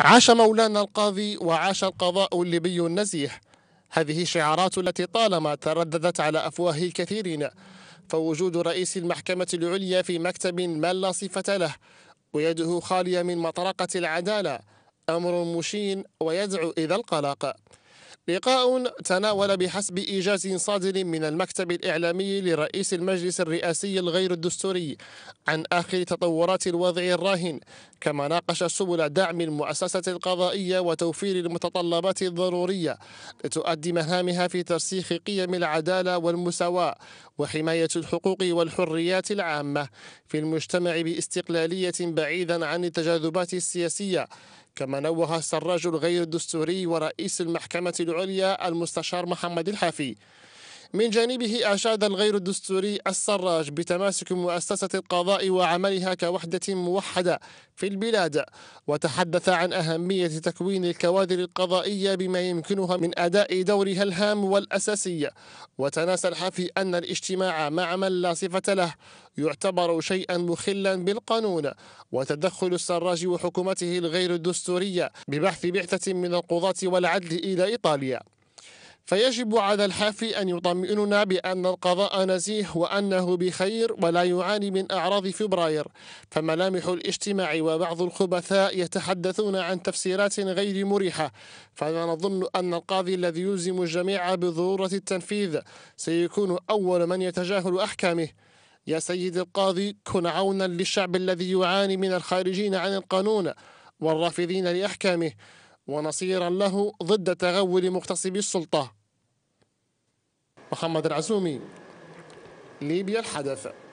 عاش مولانا القاضي وعاش القضاء الليبي النزيه هذه شعارات التي طالما ترددت على أفواه الكثيرين فوجود رئيس المحكمة العليا في مكتب ما لا صفة له ويده خالية من مطرقة العدالة أمر مشين ويدعو إلى القلق لقاء تناول بحسب إيجاز صادر من المكتب الإعلامي لرئيس المجلس الرئاسي الغير الدستوري عن آخر تطورات الوضع الراهن كما ناقش سبل دعم المؤسسة القضائية وتوفير المتطلبات الضرورية لتؤدي مهامها في ترسيخ قيم العدالة والمساواة وحماية الحقوق والحريات العامة في المجتمع باستقلالية بعيدا عن التجاذبات السياسية كما نوه السراج الغير الدستوري ورئيس المحكمة العليا المستشار محمد الحافي من جانبه أشاد الغير الدستوري السراج بتماسك مؤسسة القضاء وعملها كوحدة موحدة في البلاد وتحدث عن أهمية تكوين الكوادر القضائية بما يمكنها من أداء دورها الهام والأساسي وتناسى الحافي أن الاجتماع مع من لا صفة له يعتبر شيئا مخلا بالقانون وتدخل السراج وحكومته الغير الدستورية ببحث بعثة من القضاة والعدل إلى إيطاليا فيجب على الحافي أن يطمئننا بأن القضاء نزيه وأنه بخير ولا يعاني من أعراض فبراير فملامح الاجتماع وبعض الخبثاء يتحدثون عن تفسيرات غير مريحة فأنا نظن أن القاضي الذي يلزم الجميع بضرورة التنفيذ سيكون أول من يتجاهل أحكامه يا سيدي القاضي كن عونا للشعب الذي يعاني من الخارجين عن القانون والرافضين لأحكامه ونصيرا له ضد تغول مغتصبي السلطه محمد العزومي ليبيا الحدث